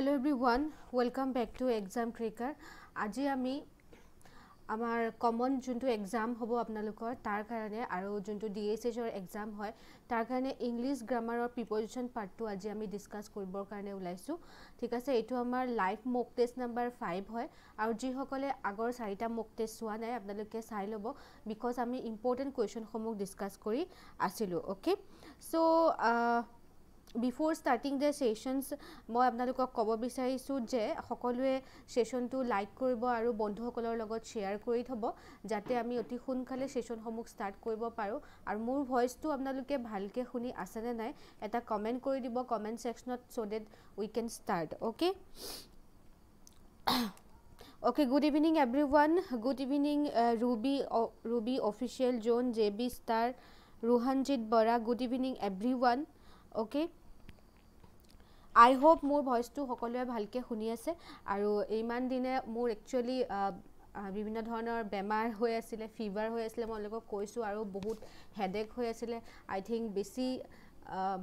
Hello' everyone welcome back to Exam Cracker আজি আমি আমাৰ কমন যোনটো এক্সাম হ'ব আপোনালোকৰ তাৰ কাৰণে আৰু যোনটো ডি এছ এইচৰ এক্সাম হয় তাৰ কাৰণে ইংলিছ গ্ৰামাৰৰ প্ৰিপজিশ্যন পাৰ্টটো আজি আমি ডিছকাছ কৰিবৰ কাৰণে ওলাইছোঁ ঠিক আছে এইটো আমাৰ live mock test number five হয় আৰু যিসকলে আগৰ চাৰিটা মক টেষ্ট চোৱা নাই আপোনালোকে চাই ল'ব বিকজ আমি ইম্পৰ্টেণ্ট কুৱেশ্যনসমূহ ডিছকাছ কৰি আছিলোঁ okay so' before starting the sessions মই আপোনালোকক ক'ব বিচাৰিছোঁ যে সকলোৱে ছেশ্যনটো লাইক কৰিব আৰু বন্ধুসকলৰ লগত শ্বেয়াৰ কৰি থ'ব যাতে আমি অতি সোনকালে ছেশ্যনসমূহ ষ্টাৰ্ট কৰিব পাৰোঁ আৰু মোৰ ভইচটো আপোনালোকে ভালকৈ শুনি আছেনে নাই এটা কমেণ্ট কৰি দিব কমেণ্ট ছেকশ্যনত so' that we can start okay okay good evening everyone good evening Ruby Ruby official zone J B star Rohanjit Bora good evening everyone okay I hope মোৰ ভইচটো সকলোৱে ভালকৈ শুনি আছে আৰু ইমান দিনে মোৰ একচুৱেলি বিভিন্ন ধৰণৰ বেমাৰ হৈ আছিলে ফিভাৰ হৈ আছিলে মই এওঁলোকক কৈছোঁ আৰু বহুত হেডেক হৈ আছিলে আই থিংক বেছি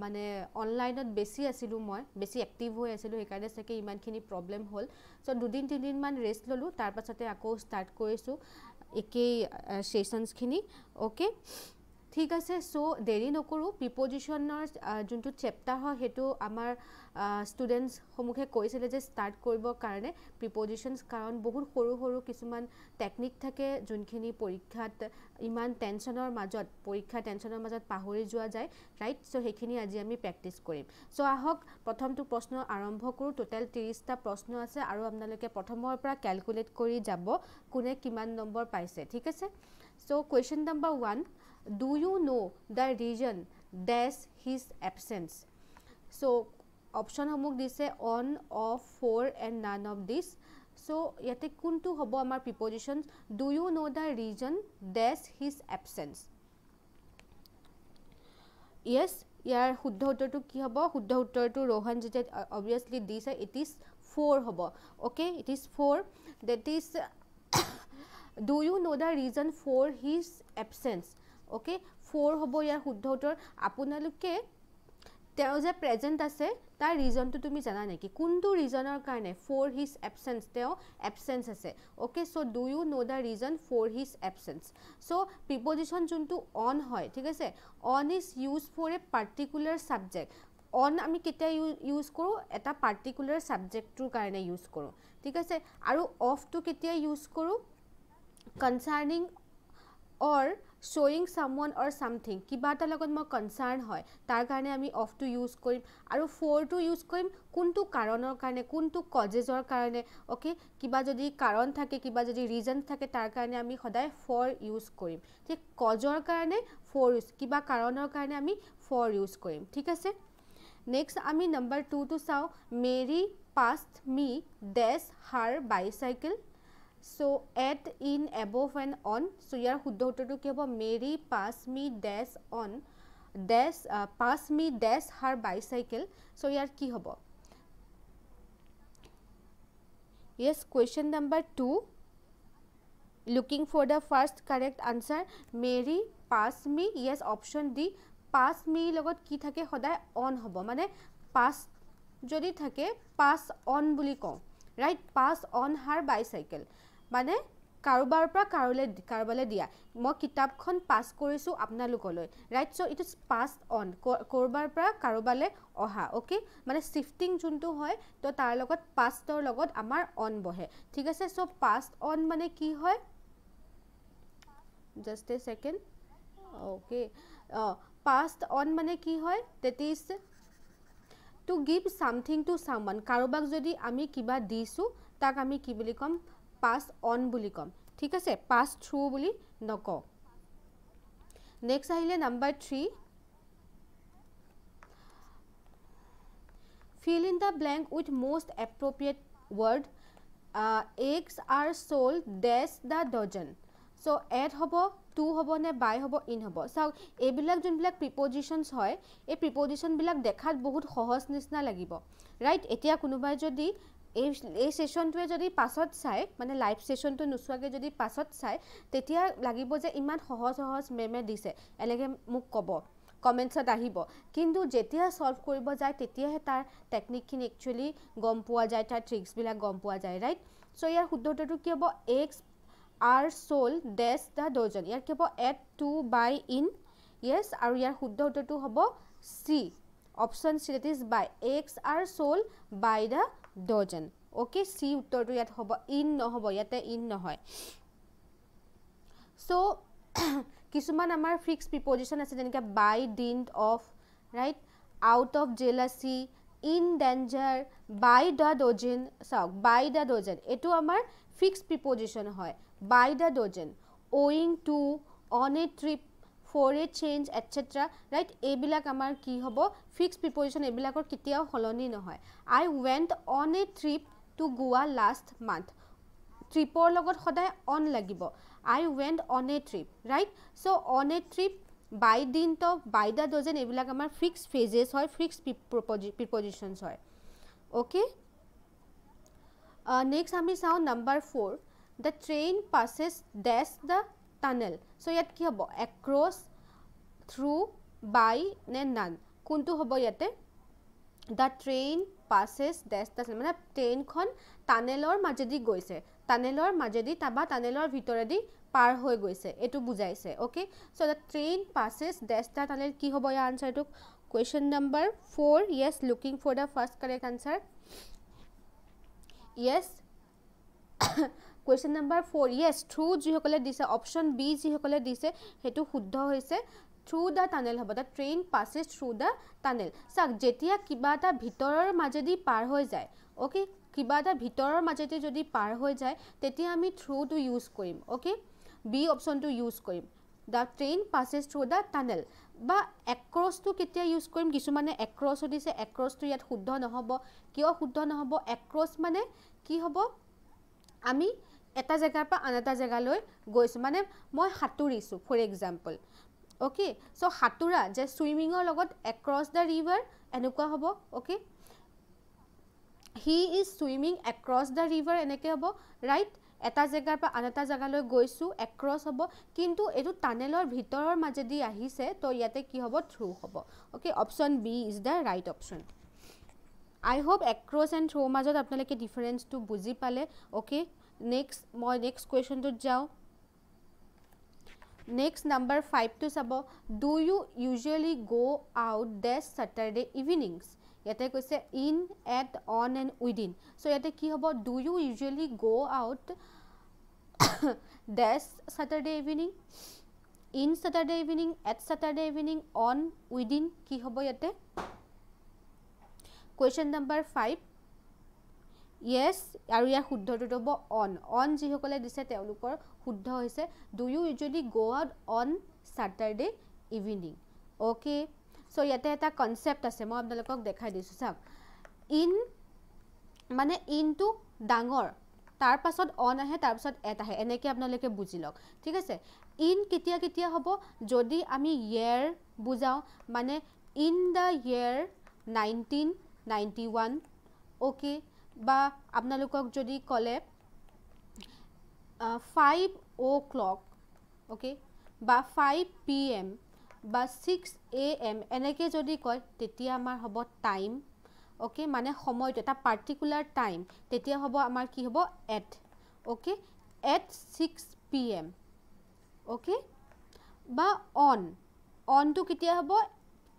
মানে অনলাইনত বেছি আছিলোঁ মই বেছি এক্টিভ হৈ আছিলোঁ সেইকাৰণে চাগে ইমানখিনি প্ৰব্লেম হ'ল চ' দুদিন তিনিদিনমান ৰেষ্ট ল'লোঁ তাৰপাছতে আকৌ ষ্টাৰ্ট কৰিছোঁ একেই ছেশ্যনছখিনি অ'কে ঠিক আছে সো দেৰি নকৰোঁ প্ৰিপজিশ্যনৰ যোনটো চেপ্টাৰ হয় সেইটো আমাৰ ষ্টুডেণ্টছসমূহে কৈছিলে যে ষ্টাৰ্ট কৰিবৰ কাৰণে প্ৰিপজিশ্যনছ কাৰণ বহুত সৰু সৰু কিছুমান টেকনিক থাকে যোনখিনি পৰীক্ষাত ইমান টেনশ্যনৰ মাজত পৰীক্ষা টেনশ্যনৰ মাজত পাহৰি যোৱা যায় ৰাইট চ' সেইখিনি আজি আমি প্ৰেক্টিচ কৰিম চ' আহক প্ৰথমটো প্ৰশ্ন আৰম্ভ কৰোঁ টোটেল ত্ৰিছটা প্ৰশ্ন আছে আৰু আপোনালোকে প্ৰথমৰ পৰা কেলকুলেট কৰি যাব কোনে কিমান নম্বৰ পাইছে ঠিক আছে so' question number one do you know the reason dash his absence so option সমূহ দিছে on of for and none of these so' ইয়াতে কোনটো হ'ব আমাৰ preposition do you know' the reason dash his absence yes ইয়াৰ শুদ্ধ উত্তৰটো কি হ'ব শুদ্ধ উত্তৰটো ৰোহন যেতিয়া অবভিয়াছলি দিছে ইট ইজ ফ'ৰ হ'ব okay it is for that is do you know' the reason for his absence okay for হব ইয়াৰ শুদ্ধ উত্তৰ আপনাদেৰ তেওঁ যে প্ৰেজেণ্ট আছে তাৰ ৰিজনটো তুমি জানা নেকি কোনটো ৰিজনৰ কাৰণে ফ'ৰ হিজ এবচেঞ্চ তেওঁ এবচেঞ্চ আছে okay so' do you know' the reason for his absence so' preposition যোনটো অন হয় ঠিক আছে on is use for a particular subject on আমি কেতিয়া ইউজ কৰোঁ এটা পাৰ্টিকুলাৰ ছাবজেক্টটোৰ কাৰণে ইউজ কৰোঁ ঠিক আছে আৰু অফটো কেতিয়া ইউজ কৰোঁ কনচাৰ্ণিং অৰ শ্বয়িং সামওয়ান অৰ ছামথিং কিবা এটা লগত মই কনচাৰ্ণ হয় তাৰ কাৰণে আমি অফ টু ইউজ কৰিম আৰু ফ'ৰটো ইউজ কৰিম কোনটো কাৰণৰ কাৰণে কোনটো কজেজৰ কাৰণে অ'কে কিবা যদি কাৰণ থাকে কিবা যদি ৰিজন থাকে তাৰ কাৰণে আমি সদায় ফ'ৰ ইউজ কৰিম ঠিক কজৰ কাৰণে ফ'ৰ ইউজ কিবা কাৰণৰ কাৰণে আমি ফ'ৰ ইউজ কৰিম ঠিক আছে নেক্সট আমি নাম্বাৰ টুটো চাওঁ চাও passed me dash her bicycle so at in above and on so ইয়াৰ শুদ্ধ উত্তৰটো কি হ'ব Mary pass me dash on dash pass me dash her bicycle so ইয়াৰ কি হ'ব yes question number two looking for the first correct answer Mary pass me yes option D pass মিৰ লগত কি থাকে সদায় অন হ'ব মানে পাছ যদি থাকে পাছ অন বুলি কওঁ right pass on her bicycle মানে কাৰোবাৰ পৰা কাৰোলৈ কাৰোবালৈ দিয়া মই কিতাপখন পাছ কৰিছোঁ আপোনালোকলৈ right so' it is pass on ক'ৰবাৰ পৰা কাৰোবালৈ অহা অ'কে মানে শ্বিফটিং যোনটো হয় তো তাৰ লগত পাষ্টৰ লগত আমাৰ অন বহে ঠিক আছে চ' পাষ্ট অন মানে কি হয় জাষ্ট এ ছেকেণ্ড অ'কে অঁ পাষ্ট অন মানে কি হয় that is to give something to some কাৰোবাক যদি আমি কিবা দিছোঁ তাক আমি কি বুলি ক'ম পাস অন বুলি কম ঠিক আছে পাস থ্রু বুলি নক নেক্সট আহিলে number three fill in the blank with most appropriate word eggs are sold dash the dozen so at হব টু হবনে বাই হব ইন হব চাওক এইবিলাক যোনবিলাক প্ৰিপজিশ্যনছ হয় এই প্ৰিপজিশ্যনবিলাক দেখাত বহুত সহজ নিচিনা লাগিব ৰাইট এতিয়া কোনোবাই যদি এই এই যদি পাছত চাই মানে লাইভ ছেশ্যনটো নোচোৱাকৈ যদি পাছত চাই তেতিয়া লাগিব যে ইমান সহজ সহজ মেমে দিছে এনেকৈ মোক ক'ব কমেণ্টছত আহিব কিন্তু যেতিয়া ছল্ভ কৰিব যায় তেতিয়াহে তাৰ টেকনিকখিনি একচুৱেলি গম পোৱা যায় তাৰ ট্ৰিক্সবিলাক গম পোৱা যায় ৰাইট চ' ইয়াৰ শুদ্ধ উত্তৰটো কি হ'ব eggs are sold dash the dozen ইয়াৰ কি হ'ব at to by in yes আৰু ইয়াৰ শুদ্ধ উত্তৰটো হ'ব C option C that is by eggs are sold by the dozen okay C উত্তৰটো ইয়াত হ'ব ইন নহ'ব ইয়াতে ইন নহয় চ' কিছুমান আমাৰ ফিক্স প্ৰিপজিশ্যন আছে যেনেকৈ by dint of right out of jealousy in danger by the dozen চাওক বাই দ্য ডজেন এইটো আমাৰ ফিক্স প্ৰিপজিশ্যন হয় by the dozen owing to on a trip for change etcetera right এইবিলাক আমাৰ কি হ'ব ফিক্স প্ৰিপজিশ্যন এইবিলাকৰ কেতিয়াও সলনি নহয় I went on a trip to Goa last month ট্ৰিপৰ লগত সদায় অন লাগিব I went on a trip right so' on a trip by dint by the dozen এইবিলাক আমাৰ ফিক্স ফেজেছ হয় ফিক্স প্ৰিপজিশ্যনছ হয় অ'কে নেক্সট uh, আমি চাওঁ number four the train passes dash the tunnel so ইয়াত কি হ'ব across through বাই নে নান কোনটো হ'ব ইয়াতে the train passes dash tunnel মানে ট্ৰেইনখন টানেলৰ মাজেদি গৈছে টানেলৰ মাজেদি বা টানেলৰ ভিতৰেদি পাৰ হৈ গৈছে এইটো বুজাইছে okay so' the train passes dash the tunnel কি হ'ব ইয়াৰ আনচাৰটো question number four yes looking for the first correct answer yes question number four yes through যিসকলে দিছে অপশ্যন বি যিসকলে দিছে সেইটো শুদ্ধ হৈছে থ্ৰু দ্য টানেল হ'ব the train passes through the tunnel চাওক যেতিয়া কিবা এটা ভিতৰৰ মাজেদি পাৰ হৈ যায় অ'কে কিবা এটা ভিতৰৰ মাজেদি যদি পাৰ হৈ যায় তেতিয়া আমি থ্ৰুটো ইউজ কৰিম অ'কে বি অপশ্যনটো ইউজ কৰিম the train passes through the tunnel বা এক্ৰছটো কেতিয়া ইউজ কৰিম কিছুমানে এক্ৰছ সুধিছে এক্ৰছটো ইয়াত শুদ্ধ নহ'ব কিয় শুদ্ধ নহ'ব এক্ৰছ মানে কি হ'ব আমি এটা জেগাৰ পৰা আন এটা জেগালৈ গৈছোঁ মানে মই সাঁতুৰিছোঁ ফৰ এক্সাম্পল অ'কে চ' সাঁতোৰা যে চুইমিঙৰ লগত এক্ৰছ দ্য ৰিভাৰ এনেকুৱা হ'ব okay he is swimming across the river এনেকৈ হ'ব ৰাইট এটা জেগাৰ পৰা আন এটা জেগালৈ গৈছোঁ এক্ৰছ হ'ব কিন্তু এইটো টানেলৰ ভিতৰৰ মাজেদি আহিছে ত' ইয়াতে কি হ'ব থ্ৰু হ'ব okay option B is the right option I hope across and through' মাজত আপোনালোকে ডিফাৰেঞ্চটো বুজি পালে অ'কে নেক্সট মই নেক্সট কুৱেশ্যনটোত যাওঁ নেক্সট নাম্বাৰ ফাইভটো চাব do you usually go' out dash Saturday evenings ইয়াতে কৈছে in at on and within so' ইয়াতে কি হ'ব do you usually go' out dash Saturday evening in Saturday evening at Saturday evening on within কি হ'ব ইয়াতে কুৱেশ্যন নাম্বাৰ ফাইভ ইয়েছ আৰু ইয়াৰ শুদ্ধটোত হ'ব অন অন যিসকলে দিছে তেওঁলোকৰ শুদ্ধ হৈছে do you usually go' out on Saturday evening okay so' ইয়াতে এটা কনচেপ্ট আছে মই আপোনালোকক দেখাই দিছোঁ চাওক ইন মানে ইনটো ডাঙৰ তাৰপাছত অন আহে তাৰপাছত এট আহে এনেকৈ আপোনালোকে বুজি লওক ঠিক আছে ইন কেতিয়া কেতিয়া হ'ব যদি আমি ইয়েৰ বুজাওঁ মানে in the year nineteen ninety one okay বা আপোনালোকক যদি কলে ফাইভ অ' ক্লক অ'কে বা ফাইভ পি এম বা ছিক্স এ এম এনেকৈ যদি কয় তেতিয়া আমাৰ হব টাইম অ'কে মানে সময়টো এটা পাৰ্টিকুলাৰ টাইম তেতিয়া হব আমাৰ কি হব at okay at six P M okay বা অন অনটো কেতিয়া হব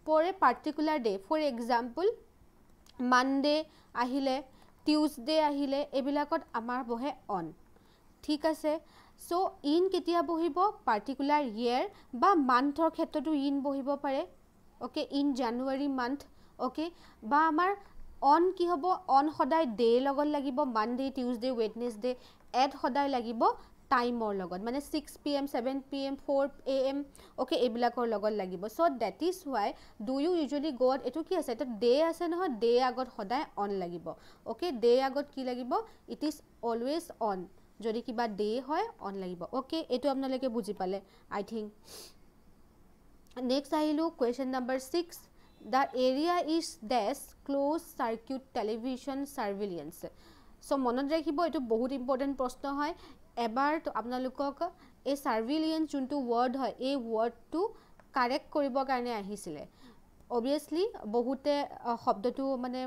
for a particular day for example Monday আহিলে টিউজডে আহিলে এইবিলাকত আমাৰ বহে অন ঠিক আছে চ' ইন কেতিয়া বহিব পাৰ্টিকুলাৰ ইয়েৰ বা মান্থৰ ক্ষেত্ৰতো ইন বহিব পাৰে okay in January month okay বা আমাৰ অন কি হ'ব অন সদায় ডে' লগত লাগিব মানডে' টিউজডে' ৱেডনেছডে' এড সদায় লাগিব টাইমৰ লগত মানে six P M seven P M four A M okay এইবিলাকৰ লগত লাগিব so' that is why do you usually go এইটো কি আছে এটা ডে আছে নহয় ডে আগত সদায় অন লাগিব অ'কে ডে আগত কি লাগিব ইট ইজ অলৱেজ অন যদি কিবা ডে হয় অন লাগিব অ'কে এইটো আপোনালোকে বুজি পালে আই থিংক নেক্সট আহিলোঁ question number six the area is dash close circuit television surveillance so' মনত ৰাখিব এইটো বহুত ইম্পৰ্টেণ্ট প্ৰশ্ন হয় এবাৰ আপোনালোকক এই চাৰ্ভিলিয়েন যোনটো ৱৰ্ড হয় এই ৱৰ্ডটো কাৰেক্ট কৰিবৰ কাৰণে আহিছিলে অভিয়াছলি বহুতে শব্দটো মানে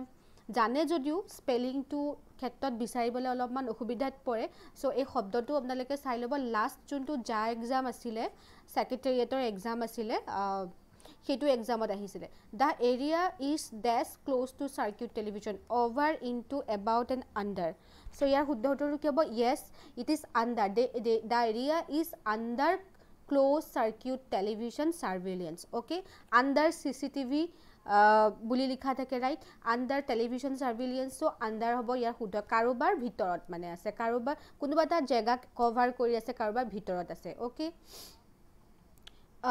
জানে যদিও স্পেলিংটো ক্ষেত্ৰত বিচাৰিবলৈ অলপমান অসুবিধাত পৰে চ' এই শব্দটো আপোনালোকে চাই ল'ব লাষ্ট যোনটো যা এক্সাম আছিলে ছেক্ৰেটেৰিয়েটৰ এক্সাম আছিলে সেইটো এক্সামত আহিছিলে the area is dash close to circuit television over in to about and under so ইয়ার শুদ্ধ উত্তরটো কি হব yes it is under the area is under close circuit television surveillance okay under CCTV বুলি লিখা থাকে right under television surveillance so under হব ইয়ার শুদ্ধ কারোবার ভিতৰত মানে আছে কাৰোবাৰ কোনোবা এটা জায়গা কভাৰ কৰে আছে কাৰোবাৰ ভিতৰত আছে ওকে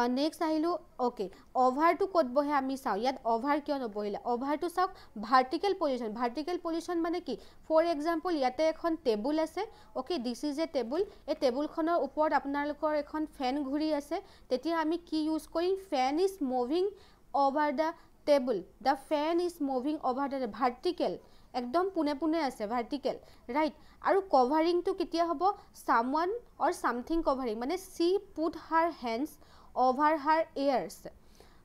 নেক্সট আহিলোঁ অ'কে অভাৰটো ক'ত বহে আমি চাওঁ ইয়াত অভাৰ কিয় নবহিলে অভাৰটো চাওক ভাৰ্টিকেল পজিশ্যন ভাৰ্টিকেল পজিশ্যন মানে কি ফৰ এক্সাম্পল ইয়াতে এখন টেবুল আছে okay this is a table এই টেবুলখনৰ ওপৰত আপোনালোকৰ এখন ফেন ঘূৰি আছে তেতিয়া আমি কি ইউজ কৰিম fan is moving over the table the fan is moving over the vertical একদম পোনে পোনে আছে ভাৰ্টিকেল ৰাইট আৰু কভাৰিংটো কেতিয়া হ'ব someone or something covering মানে she put her hands over her ears.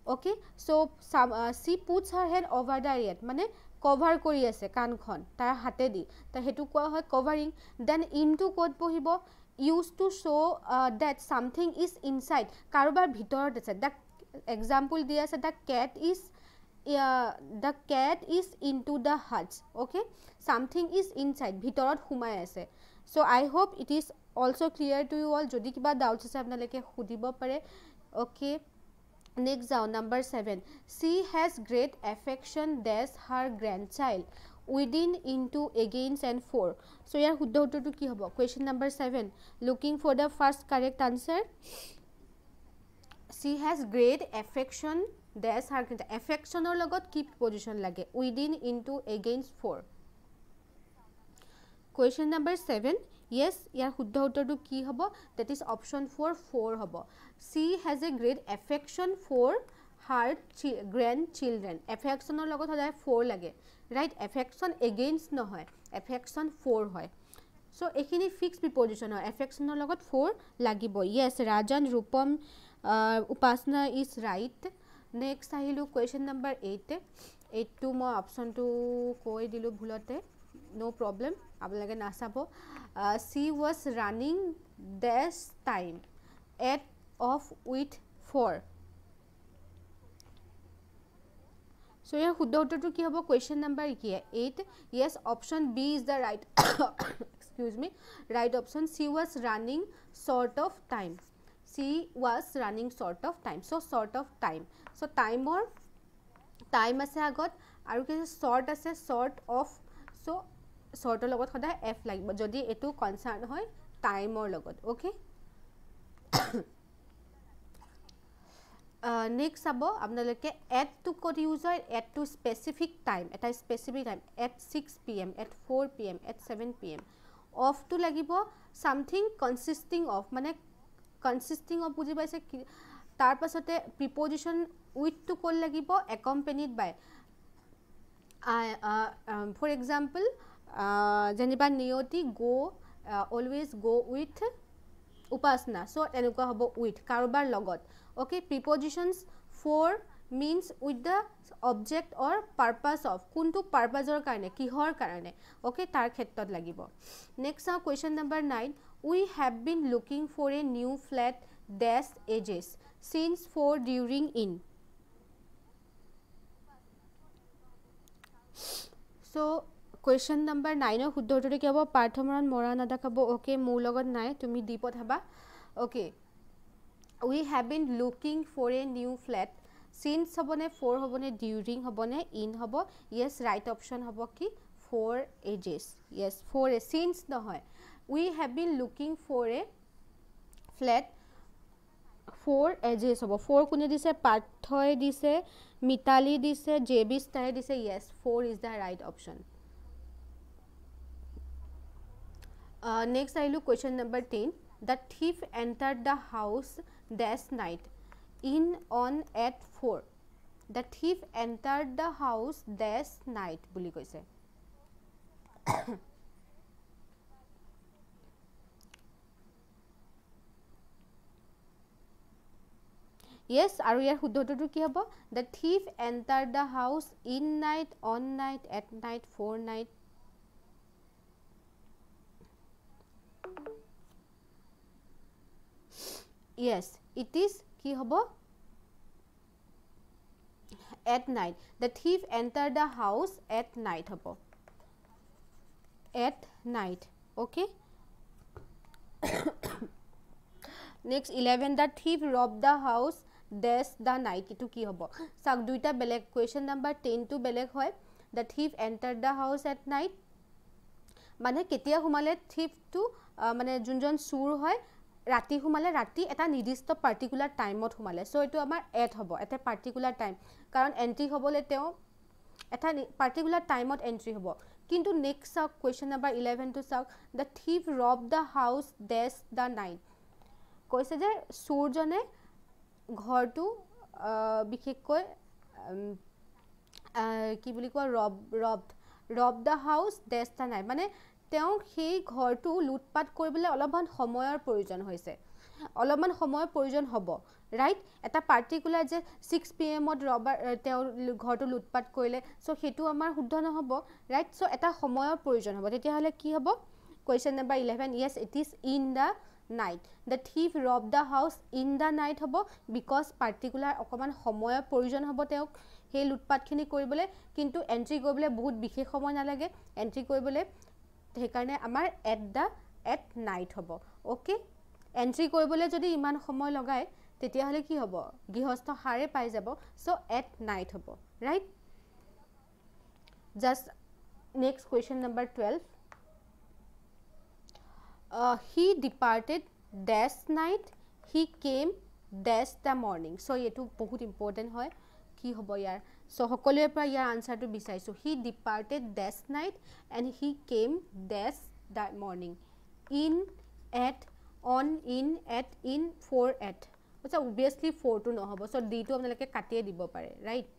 Okay, so some, uh, she puts her hand over the ear. Mane cover kori ase kan khon. Tar hate di. Tar hetu kua hoy covering. Then into kot pohibo used to show uh, that something is inside. Karobar bhitor ase. The example diya ase the cat is uh, the cat is into the hut. Okay, something is inside. Bhitorot huma ase. So I hope it is also clear to you all. Jodi ki ba doubts ase apna leke khudibo pare. okay next down number 7 she has great affection this her grandchild within into against and for so yaar khuddho uttor tu ki hobo question number 7 looking for the first correct answer she has great affection this her grandchild affection or logot ki position lage within into against for question number 7 yes यार शुद्ध उत्तर तो कि हम that is upon for for हम she has a great affection for her grandchildren affection सदा for लगे right affection against नफेक्शन फोर है सो यह फिक्स प्रिपजिशन है एफेक्शन फोर लगे yes Rajan Rupam Upasana is right next आलो क्वेश्चन नम्बर एट एट तो मैं अपन तो कह दिल भूलते নো প্ৰব্লেম আপোনালোকে নাচাব she was running dash time at of with for so' ইয়াৰ শুদ্ধ উত্তৰটো কি হ'ব কুৱেশ্যন নাম্বাৰ কি eight yes option B is the right excuse me right option C was running short of time she was running short of time so' short of time so' টাইমৰ time আছে আগত আৰু কি আছে short আছে short of চ' চৰ্টৰ লগত সদায় F লাগিব যদি এইটো কনচাৰ্ণ হয় টাইমৰ লগত অ'কে নেক্সট চাব আপোনালোকে এট টু ক'ত ইউজ হয় এট টু স্পেচিফিক টাইম এটা specific time at six P M at four P M at seven P M অফটো লাগিব ছামথিং কনচিষ্টিং অফ মানে কনচিষ্টিং অফ বুজি পাইছে কি তাৰপাছতে প্ৰিপজিশ্যন উইথটো ক'ত লাগিব একম্পেনিড বাই ফৰ এক্সাম্পল যেনিবা নিয়তি গো অলৱেজ গো উইথ উপাসনা চ' এনেকুৱা হ'ব উইথ কাৰোবাৰ লগত okay prepositions for means with the object or purpose of কোনটো পাৰ্পাছৰ কাৰণে কিহৰ কাৰণে অ'কে তাৰ ক্ষেত্ৰত লাগিব নেক্সট চাওঁ question number nine we have been looking for a new flat dash ages since for during in so' question number নাইনৰ শুদ্ধটোতে কি হ'ব পাৰ্থমৰণ মৰা নাথাকাব অ'কে মোৰ লগত নাই তুমি দ্বীপত হ'বা okay we have been looking for a new flat since হ'বনে ফ'ৰ হ'বনে ডিউৰিং হ'বনে ইন হ'ব য়েছ ৰাইট অপশ্যন হ'ব কি for ages yes for a since নহয় we have been looking for a flat for ages হ'ব ফ'ৰ কোনে দিছে পাৰ্থই দিছে মিতালী দিছে জে বি ষ্টাৰে দিছে yes for is the right option next I look question number 10 the thief entered the house this night in on at 4 the thief entered the house this night bully koi se yes are we here who do do the thief entered the house in night on night at night four night yes it is ki hobo at night the thief entered the house at night hobo at night okay next 11 the thief robbed the house dash the night itu ki hobo sak dui ta belek question number 10 tu belek hoy the thief entered the house at night মানে কেতিয়া সোমালে থিফটো মানে যোনজন চুৰ হয় ৰাতি সোমালে ৰাতি এটা নিৰ্দিষ্ট পাৰ্টিকুলাৰ টাইমত সোমালে চ' এইটো আমাৰ এড হ'ব এটা পাৰ্টিকুলাৰ টাইম কাৰণ এণ্ট্ৰি হ'বলৈ তেওঁ এটা পাৰ্টিকুলাৰ টাইমত এণ্ট্ৰি হ'ব কিন্তু নেক্সট চাওক কুৱেশ্যন নাম্বাৰ ইলেভেনটো চাওক the thief rob the house dash the night কৈছে যে চোৰজনে ঘৰটো বিশেষকৈ কি বুলি কোৱা rob rob rob the house dash the night মানে তেওঁক সেই ঘৰটো লুটপাট কৰিবলৈ অলপমান সময়ৰ প্ৰয়োজন হৈছে অলপমান সময়ৰ প্ৰয়োজন হ'ব ৰাইট এটা পাৰ্টিকুলাৰ যে ছিক্স পি এমত ৰবাৰ তেওঁ ঘৰটো লুটপাট কৰিলে চ' সেইটো আমাৰ শুদ্ধ নহ'ব ৰাইট চ' এটা সময়ৰ প্ৰয়োজন হ'ব তেতিয়াহ'লে কি হ'ব question number eleven yes it is in the night the thief rob the house in the night হ'ব বিকজ পাৰ্টিকুলাৰ অকণমান সময়ৰ প্ৰয়োজন হ'ব তেওঁক সেই লুটপাটখিনি কৰিবলৈ কিন্তু এণ্ট্ৰি কৰিবলৈ বহুত বিশেষ সময় নালাগে এণ্ট্ৰি কৰিবলৈ সেইকাৰণে আমাৰ এট দ্য এট নাইট হ'ব অ'কে এণ্ট্ৰি কৰিবলৈ যদি ইমান সময় লগায় তেতিয়াহ'লে কি হ'ব গৃহস্থ সাৰে পাই যাব চ' এট নাইট হ'ব right just next question number twelve he departed dash night he came dash the morning so' এইটো বহুত ইম্পৰ্টেণ্ট হয় কি হ'ব ইয়াৰ চ' সকলোৰে পৰা ইয়াৰ আনচাৰটো বিচাৰিছোঁ he departed dash night and he came dash the morning in at on in at in for at আচ্ছা অভিয়াছলি ফ'ৰটো নহ'ব চ' ডিটো আপোনালোকে কাটিয়ে দিব পাৰে right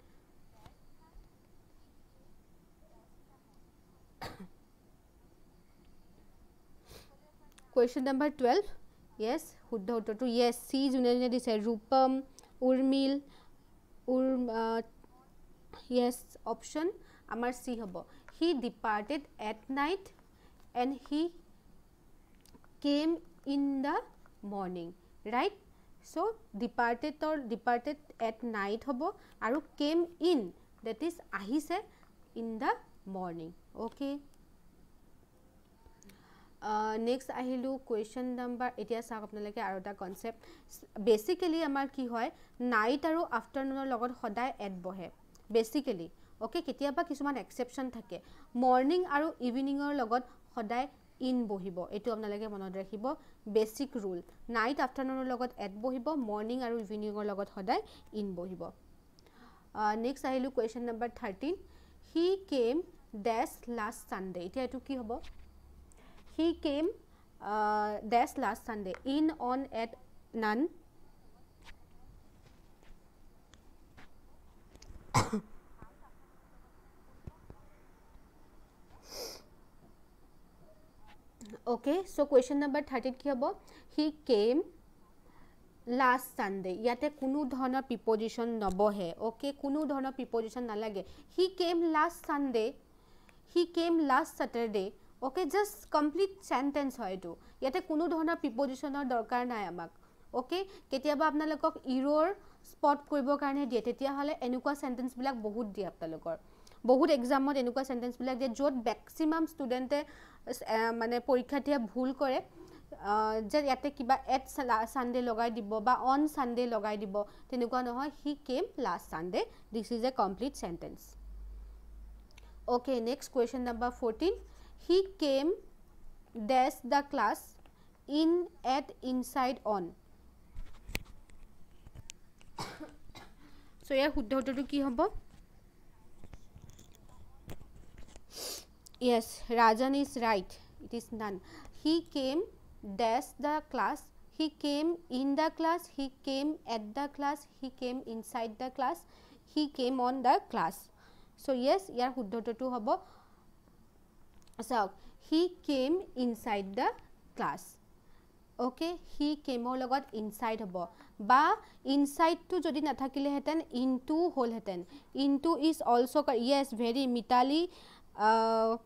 question number twelve yes শুদ্ধ উত্তৰটো য়েছ চি যোনে যোনে দিছে Rupam Urmil yes option amar c hobo he departed at night and he came in the morning right so departed or departed at night hobo aru came in that is ahise in the morning okay next আহিলোঁ question number এতিয়া চাওক আপোনালোকে আৰু এটা concept basically আমাৰ কি হয় night আৰু আফটাৰনুনৰ লগত সদায় এড বহে বেচিকেলি অ'কে কেতিয়াবা কিছুমান এক্সেপশ্যন থাকে মৰ্ণিং আৰু ইভিনিঙৰ লগত সদায় ইন বহিব এইটো আপোনালোকে মনত ৰাখিব বেচিক ৰুল নাইট আফটাৰনুনৰ লগত এড বহিব মৰ্ণিং আৰু ইভিনিঙৰ লগত সদায় ইন বহিব নেক্সট আহিলোঁ question number thirteen he came dash last Sunday এতিয়া এইটো কি হ'ব he came uh, this last sunday in on at nun okay so question number thirteen कि हम हि केम लास्ट सान्डे इते किपजिशन नबहे ओके किपजिशन नाले केम last Sunday he came last Saturday okay just complete sentence হয় এইটো ইয়াতে কোনো ধৰণৰ প্ৰিপজিশ্যনৰ দৰকাৰ নাই আমাক অ'কে কেতিয়াবা আপোনালোকক ইৰ'ৰ স্পট কৰিবৰ কাৰণে দিয়ে তেতিয়াহ'লে এনেকুৱা চেণ্টেন্সবিলাক বহুত দিয়ে আপোনালোকৰ বহুত এক্সামত এনেকুৱা চেণ্টেন্সবিলাক দিয়ে য'ত মেক্সিমাম ষ্টুডেণ্টে মানে পৰীক্ষাৰ্থীয়ে ভুল কৰে যে ইয়াতে কিবা এট চানডে লগাই দিব বা অন চানডে লগাই দিব তেনেকুৱা নহয় সি came last Sunday this is a complete sentence okay next question number fourteen he came des the class in at inside on so ya khud hoto tu ki hobo yes rajan is right it is none he came des the class he came in the class he came at the class he came inside the class he came on the class so yes ya khud hoto tu hobo So, he came inside the class. Okay, he came or got inside hobo. Ba inside to jodi na tha kile heten into hole heten. Into is also yes very mitali. Uh,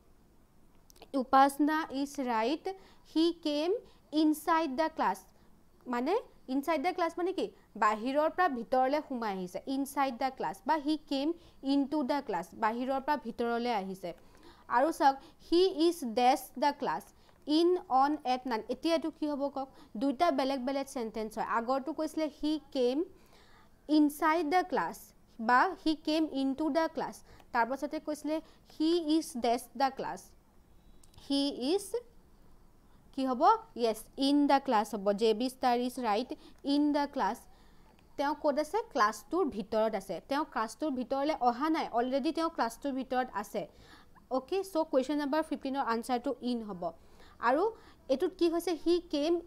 Upasna is right. He came inside the class. Mane inside the class mane ki bahiror pra bhitorle huma hise. Inside the class. Ba he came into the class. Bahiror pra bhitorle ahise. hise. আৰু চাওক he is dash the class in on at nine এতিয়াতো কি হ'ব কওক দুইটা বেলেগ বেলেগ sentence হয় আগৰটো কৈছিলে he came inside the class বা he came in to the class তাৰপাছতে কৈছিলে he is dash the class he is কি হ'ব য়েছ ইন দ্য ক্লাছ হ'ব জে B star is right in the class তেওঁ ক'ত আছে ক্লাছটোৰ ভিতৰত আছে তেওঁ ক্লাছটোৰ ভিতৰলৈ অহা নাই অলৰেডি তেওঁ ক্লাছটোৰ ভিতৰত আছে অ'কে চ' কুৱেশ্যন নাম্বাৰ ফিফটিনৰ আনচাৰটো ইন হ'ব আৰু এইটোত কি হৈছে he came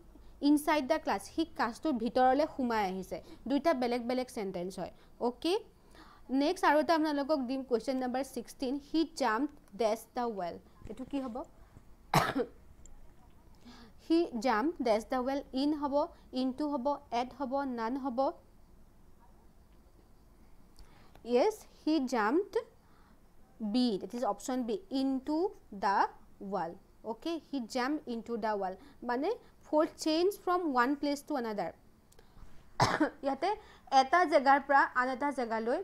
inside the class সি ক্লাছটোৰ ভিতৰলৈ সোমাই আহিছে দুয়োটা বেলেগ বেলেগ চেণ্টেঞ্চ হয় অ'কে নেক্সট আৰু এটা আপোনালোকক দিম question number sixteen he jump dash the well এইটো কি হ'ব সি jump dash the well in হ'ব ইনটো হ'ব এড হ'ব নান হ'ব yes he jump B, that is option B, into the wall. Okay, he jumped into the wall. Bane fold change from one place to another. Yate eta jagar pra anata jagaloi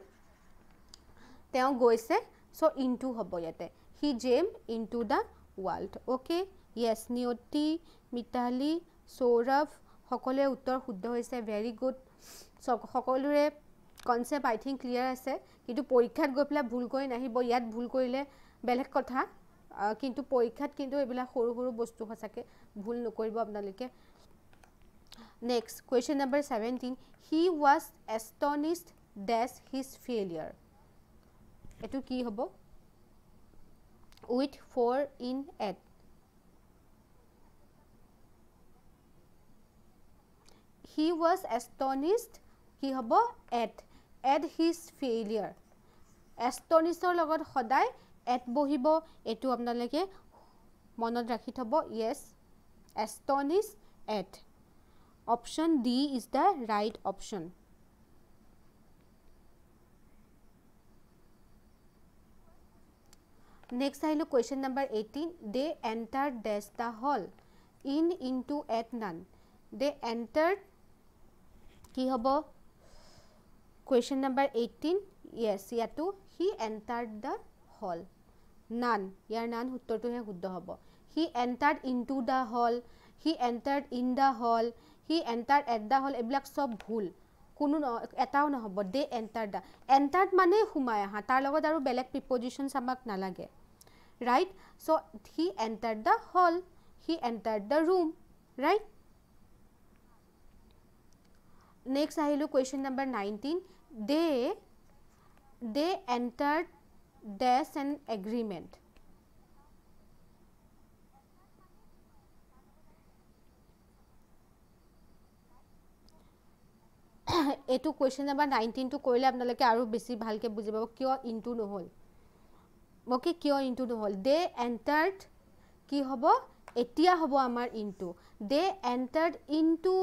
teo goise so into hobo yate. He jumped into the wall. Okay, yes, Nioti, Mitali, Sorav, Hokole Uttar Huddo is a very good. So, Hokolure. Concept I think clear আছে কিন্তু পৰীক্ষাত গৈ পেলাই ভুলকৈ নাহিব ইয়াত ভুল কৰিলে বেলেগ কথা কিন্তু পৰীক্ষাত কিন্তু এইবিলাক সৰু সৰু বস্তু সঁচাকৈ ভুল নকৰিব আপোনালোকে next question number seventeen he was astonished dash his failure এইটো কি হ'ব with for in at he was astonished কি হ'ব এট এট হিজ ফেইলিয়াৰ এষ্টনিছৰ লগত সদায় এট বহিব এইটো আপোনালোকে মনত ৰাখি থ'ব yes astonish at option D is the right option next আহিলোঁ question number eighteen they enter dash the hall in in to at none they enter কি হ'ব question number 18 yes yatu he entered the hall nan yar nan uttor tu he khuddo hobo he entered into the hall he entered in the hall he entered at the hall eblak sob bhul kunu etao na hobo they entered the entered mane humaya ha tar logot aru belak preposition samak nalage right so he entered the hall he entered the room right next ahilu question number 19 they they entered this an agreement এইটো question number নাইনটিনটো কৰিলে আপোনালোকে আৰু বেছি ভালকৈ বুজি পাব কিয় ইনটো নহ'ল অ'কে কিয় ইনটো নহ'ল দে এণ্টাৰ্ড কি হ'ব এতিয়া হ'ব আমাৰ into they entered into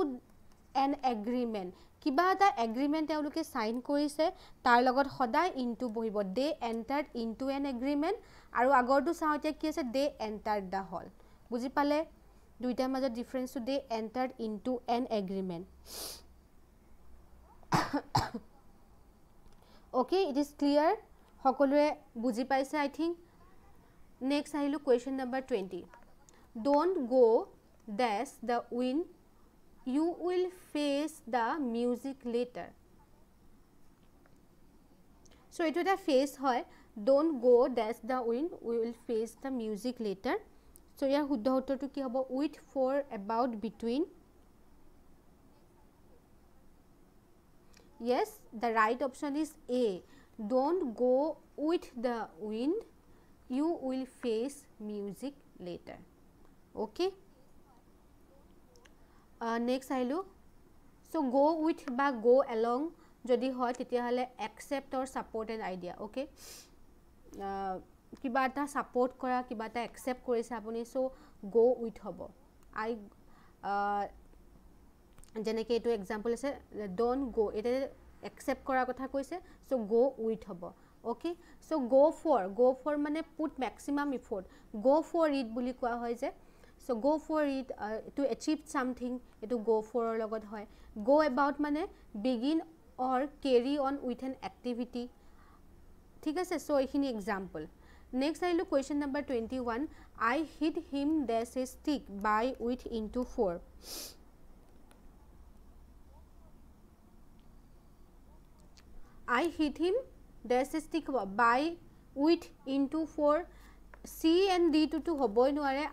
an agreement কিবা এটা এগ্ৰিমেণ্ট তেওঁলোকে চাইন কৰিছে তাৰ লগত সদায় ইনটো বহিব they entered into an agreement আৰু আগৰটো চাওঁ এতিয়া কি আছে দে এণ্টাৰ্ড দ্য হল বুজি পালে দুইটাৰ মাজত ডিফাৰেঞ্চটো they entered into an agreement okay it is clear সকলোৱে বুজি পাইছে আই থিংক নেক্সট আহিলোঁ question number twenty don't go' dash the wind you will face the music later. So, এইটো এটা face হয় don't go that's the wind we will face the music later. So, ইয়াৰ শুদ্ধ উত্তৰটো ki হ'ব Wait for about between yes the right option is A don't go with the wind you will face music later okay next আহিলোঁ so' গ' with বা গ' along যদি হয় তেতিয়াহ'লে accept or supported idea okay কিবা এটা ছাপৰ্ট কৰা কিবা এটা একচেপ্ট কৰিছে আপুনি চ' গ' উইথ হ'ব আই যেনেকৈ এইটো এক্সাম্পল আছে ড'ণ্ট গ' এতিয়া একচেপ্ট কৰাৰ কথা কৈছে চ' গ' উইথ হ'ব অ'কে চ' গ' ফৰ গ' ফৰ মানে পুট মেক্সিমাম ইফৰ্ট গ' ফৰ ইট বুলি কোৱা হয় যে so go for it to achieve something এইটো গ' ফৰৰ লগত হয় গ' এবাউট মানে begin or carry on with an activity ঠিক আছে চ' এইখিনি এক্সাম্পল নেক্সট আহিলোঁ question number twenty one I hit him dash is stick by with in to for I hit him dash is stick হ'ব by with in to for C and D টুটো হ'বই নোৱাৰে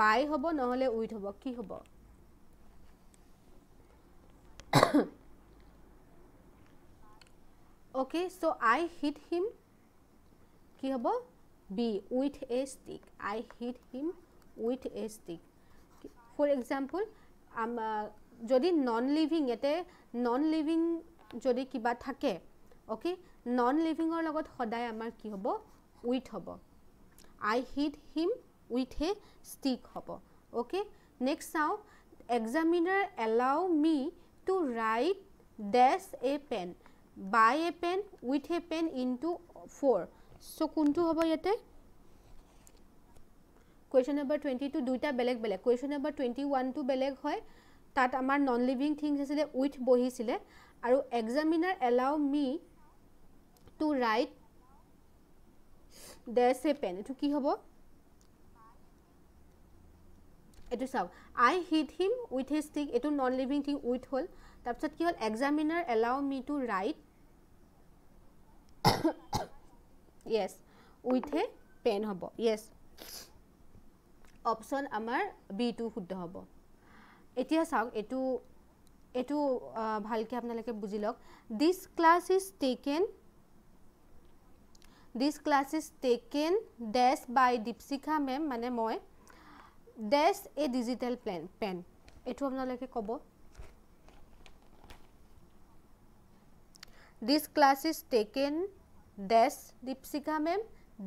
বাই হ'ব নহ'লে with হ'ব কি হ'ব অ'কে চ' আই hit him কি হ'ব B with a stick I hit him with a stick for example যদি নন লিভিং ইয়াতে নন লিভিং যদি কিবা থাকে অ'কে নন লিভিঙৰ লগত সদায় আমাৰ কি হ'ব উইথ হ'ব I hit him with a stick হ'ব অ'কে নেক্সট চাওঁ examiner allow me to write dash a pen by a pen with a pen in to for so' কোনটো হ'ব ইয়াতে কুৱেশ্যন নম্বৰ টুৱেণ্টি টু দুইটা বেলেগ বেলেগ question number twenty ওৱানটো বেলেগ হয় তাত আমাৰ নন লিভিং থিংছ আছিলে উইথ বহিছিলে আৰু examiner allow me to write dash a pen এইটো কি হ'ব এইটো চাওক I hit him with his thing এইটো নন লিভিং থিং উইথ হ'ল তাৰপিছত কি হ'ল examiner allow me to write yes with he pen হ'ব য়েছ অপশ্যন আমাৰ বি টো শুদ্ধ হ'ব এতিয়া চাওক এইটো এইটো ভালকৈ আপোনালোকে বুজি লওক this class is taken this class is taken dash by Deepshikha ma'am মানে মই dash a digital plain pen এইটো আপোনালোকে ক'ব this class is taken dash Deepshikha ma'am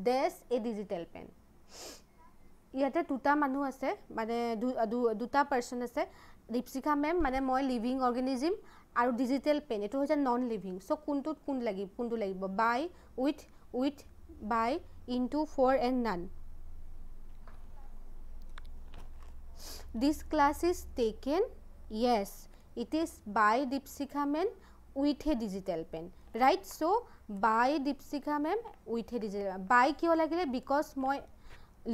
dash a digital pen ইয়াতে দুটা মানুহ আছে মানে দুটা পাৰ্চন আছে দীপশিখা মেম মানে মই লিভিং অৰ্গেনিজিম আৰু ডিজিটেল পেন এইটো হৈছে নন লিভিং চ' কোনটোত কোন লাগিব কোনটো লাগিব by with with by in to for and none This class is taken? Yes, it is by Dipsika ma'am with a digital pen. Right? So, by Dipsika ma'am with a digital by কিয় লাগিলে because মই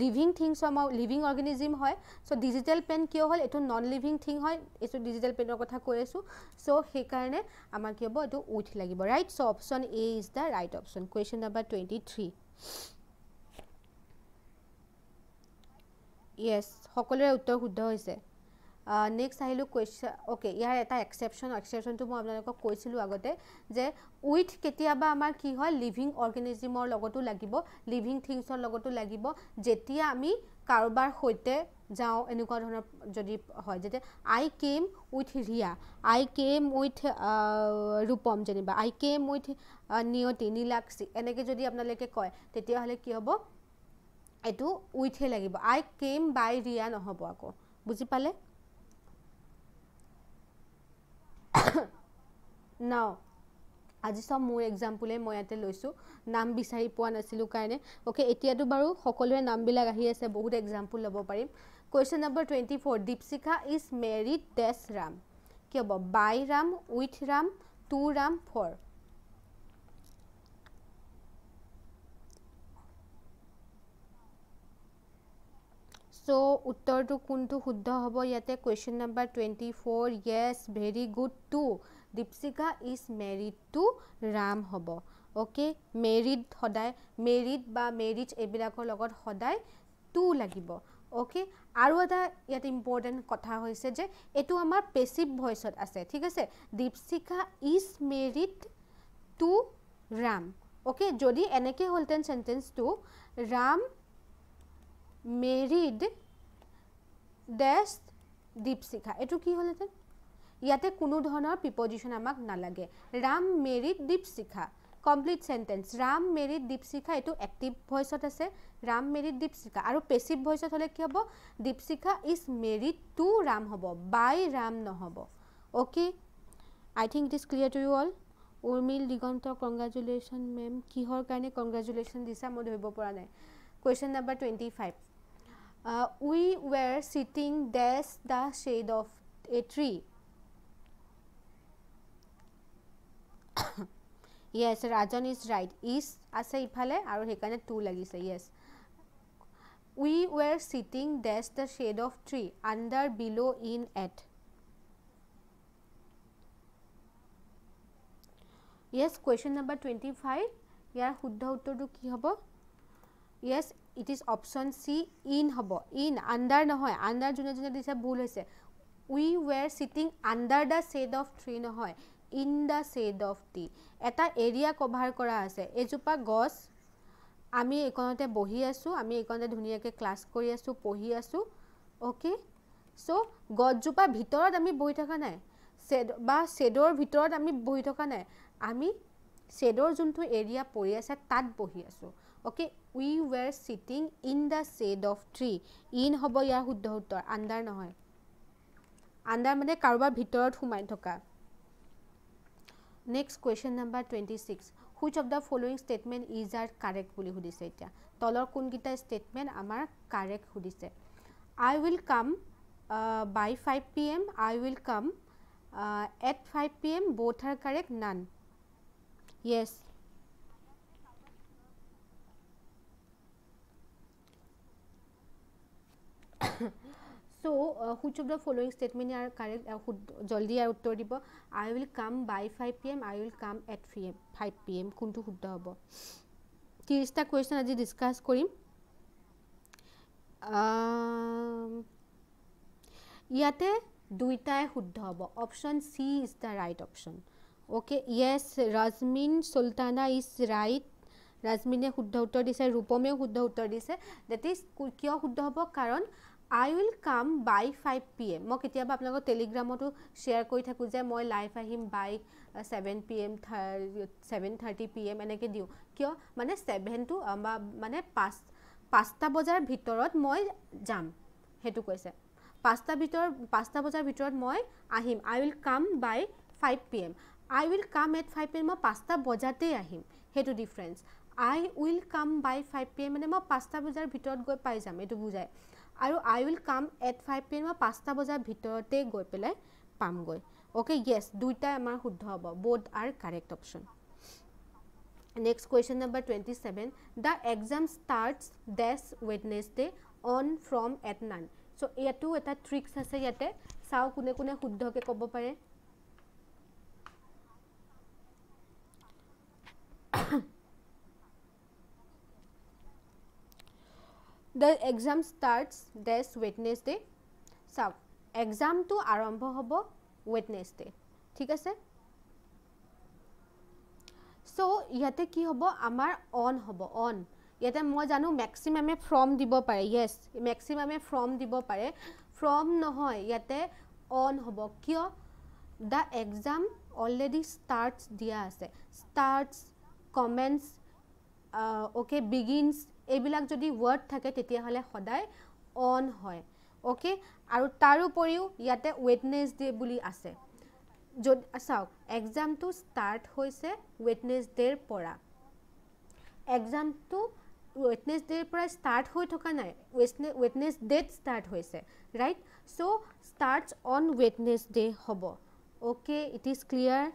living things হয় মই living organism হয় চ' digital PAN কিয় হ'ল এইটো non living thing হয় এইটো ডিজিটেল পেনৰ কথা কৈ আছোঁ চ' সেইকাৰণে আমাৰ কি হ'ব এইটো উইথ লাগিব right so' option A is the right option question number twenty three yes সকলোৰে উত্তৰ শুদ্ধ হৈছে নেক্সট আহিলোঁ কুৱেশ্যন অ'কে ইয়াৰ এটা এক্সেপশ্যন এক্সেপশ্যনটো মই আপোনালোকক কৈছিলোঁ আগতে যে উইথ কেতিয়াবা আমাৰ কি হয় লিভিং অৰ্গেনিজিমৰ লগতো লাগিব লিভিং থিংছৰ লগতো লাগিব যেতিয়া আমি কাৰোবাৰ সৈতে যাওঁ এনেকুৱা ধৰণৰ যদি হয় যেতিয়া I came with Ria I came with Rupam যেনিবা আই কেম উইথ নিয়তি নীলাক্ষী এনেকৈ যদি আপোনালোকে কয় তেতিয়াহ'লে কি হ'ব এইটো উইথহে লাগিব আই কেম বাই ৰিয়া নহ'ব আকৌ বুজি পালে নাও আজি চব মোৰ এক্সাম্পলেই মই ইয়াতে লৈছোঁ নাম বিচাৰি পোৱা নাছিলোঁ কাৰণে অ'কে এতিয়াতো বাৰু সকলোৱে নামবিলাক আহি আছে বহুত এক্সাম্পল ল'ব পাৰিম question number twenty four Deepshikha is married dash Ram কি হ'ব by Ram with Ram to Ram for so' উত্তৰটো কোনটো শুদ্ধ হ'ব ইয়াতে question number twenty four yes very good to Deepshikha is married to Ram হ'ব অ'কে মেৰিড সদায় মেৰিড বা মেৰিড এইবিলাকৰ লগত সদায় টু লাগিব অ'কে আৰু এটা ইয়াত ইম্পৰ্টেণ্ট কথা হৈছে যে এইটো আমাৰ পেচিভ ভইচত আছে ঠিক আছে Deepshikha is married to Ram okay যদি এনেকৈ হ'লহেঁতেন চেণ্টেঞ্চটো ৰাম মেৰিড ডেচ দীপশিখা এইটো কি হ'লহেঁতেন ইয়াতে কোনো ধৰণৰ প্ৰিপজিশ্যন আমাক নালাগে Ram married Deepshikha complete sentence Ram married Deepshikha এইটো এক্টিভ ভইচত আছে ৰাম মেৰিড দীপশিখা আৰু পেচিভ ভইচত হ'লে কি হ'ব Deepshikha is married to Ram হ'ব বাই ৰাম নহ'ব okay I think it is clear to you all Urmil Diganta congratulation ma'am কিহৰ কাৰণে কংগ্ৰেজুলেশ্যন দিছা মই ধৰিব পৰা নাই question number twenty five uh, we were sitting there the shade of a tree yes rajan is right is ase iphale aro hekane tu lagise yes we were sitting there the shade of tree under below in at yes question number 25 ইয়াৰ শুদ্ধ উত্তৰটো কি হ'ব yes it is option c in hobo in under no hoy under june june dise bhul hoise we were sitting under the shade of tree no hoy in the shade of tree eta area cover kara ase ejupa gos ami ekonote bohi asu ami ekonote dhuniyake class kori asu pohi asu okay so gosjupa bhitorot ami bohi thaka nai shade ba shade or bhitorot ami bohi thaka nai ami shade or juntu area pori ase tat bohi asu okay we were sitting in the shade of tree in হব ইয়াৰ শুদ্ধ উত্তৰ under নহয় under মানে কাৰোবাৰ ভিতৰত সোমাই থকা next question number twenty six which of the following statement is are correct বুলি সুধিছে এতিয়া তলৰ কোনকেইটা ষ্টেটমেণ্ট আমাৰ কাৰেক্ট সুধিছে I will come by five P M I will come at five P M both are correct none yes so uh, which of the following statement are correct uh, jaldi ar uttor dibo i will come by 5 pm i will come at 5 pm kuntu hudda hobo 30 ta question aji discuss korim yate dui ta hudda hobo option c is the right option okay yes rajmin sultana is right rajmine hudda uttor dise rupome hudda uttor dise that is kyo hudda hobo karon I will come by five P M মই কেতিয়াবা আপোনালোকক টেলিগ্ৰামতো share কৰি থাকোঁ যে মই লাইভ আহিম by seven P M থাৰ ছেভেন থাৰ্টি পি এম এনেকৈ দিওঁ কিয় মানে ছেভেনটো বা মানে পাঁচ পাঁচটা বজাৰ ভিতৰত মই যাম সেইটো কৈছে পাঁচটা ভিতৰত পাঁচটা বজাৰ ভিতৰত মই আহিম I will come by five P M I will come at five P M মই পাঁচটা বজাতেই আহিম সেইটো difference I will come by five P M মানে মই পাঁচটা বজাৰ ভিতৰত গৈ পাই যাম এইটো বুজায় আৰু I will come at five P M বা পাঁচটা বজাৰ ভিতৰতে গৈ পেলাই পামগৈ অ'কে য়েছ দুইটাই আমাৰ শুদ্ধ হ'ব both are correct option next question number twenty seven the exam starts dash day on from at nine so' ইয়াতো এটা ট্ৰিক্স আছে ইয়াতে চাওঁ কোনে কোনে শুদ্ধকৈ ক'ব পাৰে the exam starts dash Wednesday চাওক এক্সামটো আৰম্ভ হ'ব ৱেটনেছ ডে ঠিক আছে চ' ইয়াতে কি হ'ব আমাৰ অন হ'ব অন ইয়াতে মই জানো মেক্সিমামে ফৰ্ম দিব পাৰে য়েছ মেক্সিমামে ফৰ্ম দিব পাৰে ফৰ্ম নহয় ইয়াতে অন হ'ব কিয় দ্য এক্সাম অলৰেডি ষ্টাৰ্টছ দিয়া আছে ষ্টাৰ্টছ কমেণ্টছ অ'কে বিগিনছ এইবিলাক যদি ৱৰ্ড থাকে তেতিয়াহ'লে সদায় অন হয় অ'কে আৰু তাৰোপৰিও ইয়াতে ৱেটনেছ ডে' বুলি আছে য'ত চাওক এক্সামটো ষ্টাৰ্ট হৈছে ৱেটনেছ ডে'ৰ পৰা এক্সামটো ৱেটনেছ ডে'ৰ পৰা ষ্টাৰ্ট হৈ থকা নাই ৱেটনে ৱেটনেছ ডেট ষ্টাৰ্ট হৈছে right so' start on Wednesday' হ'ব okay it is clear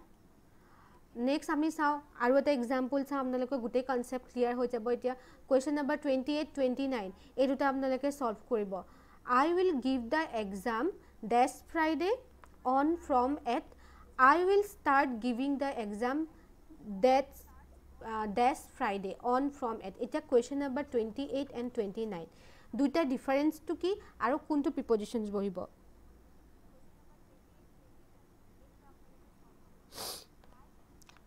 next আমি চাওঁ আৰু এটা এক্সাম্পল চাওঁ আপোনালোকৰ গোটেই কনচেপ্ট ক্লিয়াৰ হৈ যাব এতিয়া question number twenty eight twenty nine এই দুটা আপোনালোকে চল্ভ কৰিব I will give the exam dash Friday on from at I will start giving the exam date dash Friday on from at এতিয়া question number twenty eight and twenty nine দুইটা ডিফাৰেঞ্চটো কি আৰু কোনটো প্ৰিপজিশ্যনছ বহিব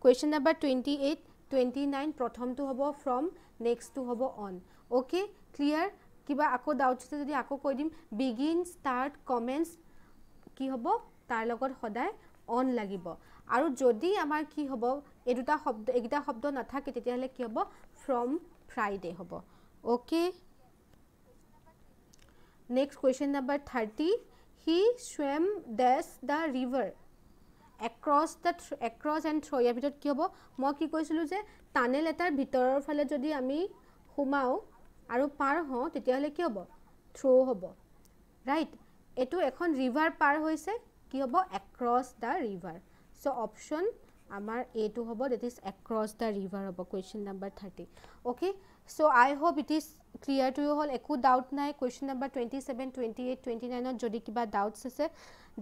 question number twenty eight twenty nine প্ৰথমটো হ'ব from next to hobo on okay clear kiba ako doubt chote jodi ako koi dim begin start comments ki hobo tar logot hodai on lagibo aru jodi amar ki hobo e duta hobdo ekta hobdo na thake tete hale ki hobo from friday hobo okay next question number 30 he swam dash the river across the across and through ya bitot ki hobo mo ki koisilu je tunnel এটাৰ ভিতৰৰ ফালে যদি আমি সোমাওঁ আৰু পাৰ হওঁ তেতিয়াহ'লে কি হ'ব থ্ৰ' হ'ব ৰাইট এইটো এখন ৰিভাৰ পাৰ হৈছে কি হ'ব across the river so' option আমাৰ এইটো হ'ব that is across the river হ'ব question number thirty okay so' I hope it is clear to you হ'ল একো ডাউট নাই question number twenty seven twenty eight twenty নাইনত যদি কিবা ডাউটছ আছে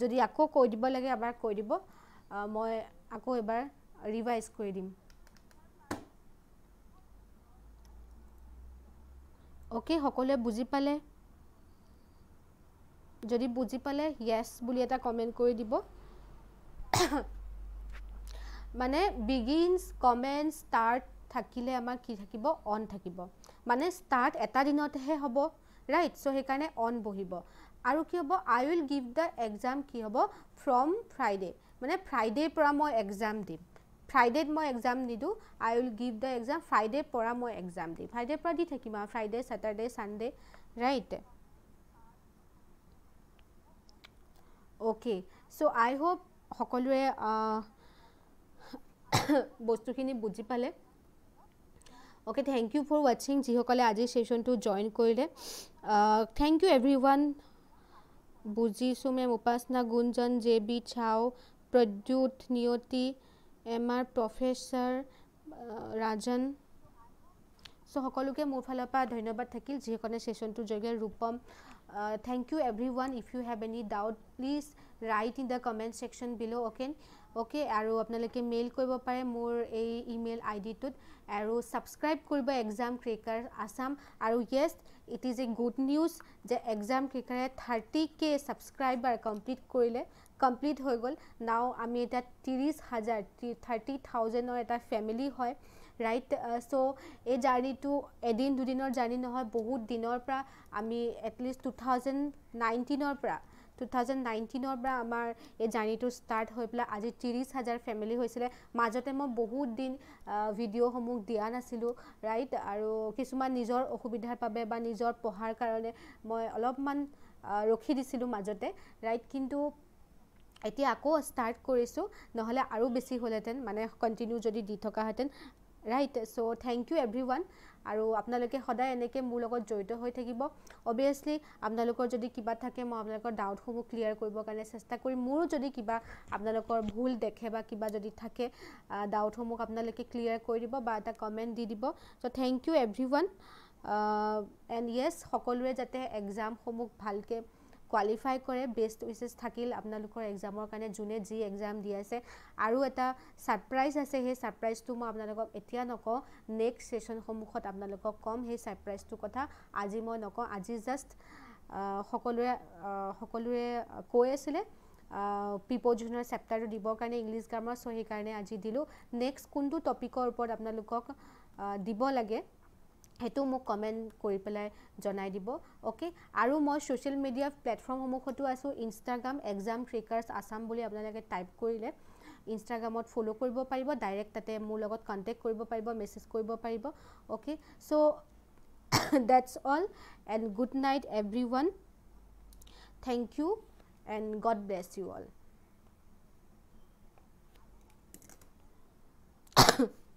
যদি আকৌ কৈ দিব লাগে এবাৰ কৈ দিব মই আকৌ এবাৰ ৰিভাইজ কৰি দিম অ'কে সকলোৱে বুজি পালে যদি বুজি পালে য়েছ বুলি এটা কমেণ্ট কৰি দিব মানে বিগিনছ কমেণ্ট ষ্টাৰ্ট থাকিলে আমাৰ কি থাকিব অন থাকিব মানে ষ্টাৰ্ট এটা দিনতহে হ'ব ৰাইট চ' সেইকাৰণে অন বহিব আৰু কি হ'ব I will give the exam কি হ'ব ফ্ৰম ফ্ৰাইডে মানে ফ্ৰাইডেৰ পৰা মই এক্সাম দিম ফ্ৰাইডে মই এক্সাম নিদিওঁ I will give the exam ফ্ৰাইডেৰ পৰা মই এক্সাম দিম ফ্ৰাইডেৰ পৰা দি থাকিম আৰু Friday Saturday Sunday right okay so' I hope সকলোৱে বস্তুখিনি বুজি পালে অ'কে থেংক ইউ ফৰ ৱাটছিং যিসকলে আজিৰ ছেশ্যনটো জইন কৰিলে থেংক ইউ এভৰি ওৱান বুজিছোঁ ma'am Upasana Gunjan J B Chao Pradyut Niyati M R professor Rajan so' সকলোকে মোৰ ফালৰ পৰা ধন্যবাদ থাকিল যিসকলে ছেশ্যনটোৰ জৰিয়তে Rupam thank you everyone if you have any doubt please write in the comment section below' okay okay আৰু আপোনালোকে মেইল কৰিব পাৰে মোৰ এই ইমেইল আই ডিটোত আৰু ছাবস্ক্ৰাইব কৰিব এক্সাম ক্ৰেকাৰ আছাম আৰু yes it is a good news যে এক্সাম ক্ৰেকাৰে থাৰ্টি কে ছাবস্ক্ৰাইবাৰ কমপ্লিট কৰিলে কমপ্লিট হৈ গ'ল নাও আমি এতিয়া ত্ৰিছ হাজাৰ থাৰ্টি থাউজেণ্ডৰ এটা ফেমিলি হয় ৰাইট চ' এই জাৰ্ণিটো এদিন দুদিনৰ জাৰ্ণি নহয় বহুত দিনৰ পৰা আমি এটলিষ্ট টু থাউজেণ্ড নাইনটিনৰ পৰা টু থাউজেণ্ড নাইনটিনৰ পৰা আমাৰ এই জাৰ্ণিটো ষ্টাৰ্ট হৈ পেলাই আজি ত্ৰিছ হাজাৰ ফেমিলি হৈছিলে মাজতে মই বহুত দিন ভিডিঅ'সমূহ দিয়া নাছিলোঁ ৰাইট আৰু কিছুমান নিজৰ অসুবিধাৰ বাবে বা নিজৰ পঢ়াৰ কাৰণে মই অলপমান ৰখি দিছিলোঁ মাজতে ৰাইট কিন্তু এতিয়া আকৌ ষ্টাৰ্ট কৰিছোঁ নহ'লে আৰু বেছি হ'লহেঁতেন মানে কণ্টিনিউ যদি দি থকাহেঁতেন right so' thank you everyone আৰু আপোনালোকে সদায় এনেকৈ মোৰ লগত জড়িত হৈ থাকিব অভিয়াছলি আপোনালোকৰ যদি কিবা থাকে মই আপোনালোকৰ ডাউটসমূহ ক্লিয়াৰ কৰিবৰ কাৰণে চেষ্টা কৰিম মোৰো যদি কিবা আপোনালোকৰ ভুল দেখে বা কিবা যদি থাকে ডাউটসমূহ আপোনালোকে ক্লিয়াৰ কৰি দিব বা এটা কমেণ্ট দি দিব so' thank you everyone and yes সকলোৱে যাতে এক্সামসমূহ ভালকৈ কোৱালিফাই কৰে বেষ্ট উইচেছ থাকিল আপোনালোকৰ এক্সামৰ কাৰণে যোনে যি এক্সাম দি আছে আৰু এটা ছাৰপ্ৰাইজ আছে সেই ছাৰপ্ৰাইজটো মই আপোনালোকক এতিয়া নকওঁ নেক্সট ছেশ্যনসমূহত আপোনালোকক ক'ম সেই ছাৰপ্ৰাইজটোৰ কথা আজি মই নকওঁ আজি জাষ্ট সকলোৱে সকলোৱে কৈ আছিলে পিপল জুনৰ চেপ্টাৰটো দিবৰ কাৰণে ইংলিছ গ্ৰামাৰ চহীৰ সেইকাৰণে আজি দিলোঁ নেক্সট কোনটো টপিকৰ ওপৰত আপোনালোকক দিব লাগে সেইটো মোক কমেণ্ট কৰি পেলাই জনাই দিব অ'কে আৰু মই ছ'চিয়েল মিডিয়া প্লেটফৰ্মসমূহতো আছোঁ ইনষ্টাগ্ৰাম এক্সাম ক্ৰিকাৰ্ছ আছাম বুলি আপোনালোকে টাইপ কৰিলে ইনষ্টাগ্ৰামত ফ'ল' কৰিব পাৰিব ডাইৰেক্ট তাতে মোৰ লগত কণ্টেক্ট কৰিব পাৰিব মেছেজ কৰিব পাৰিব okay so' that's all and good night everyone thank you and God bless you all Yeah.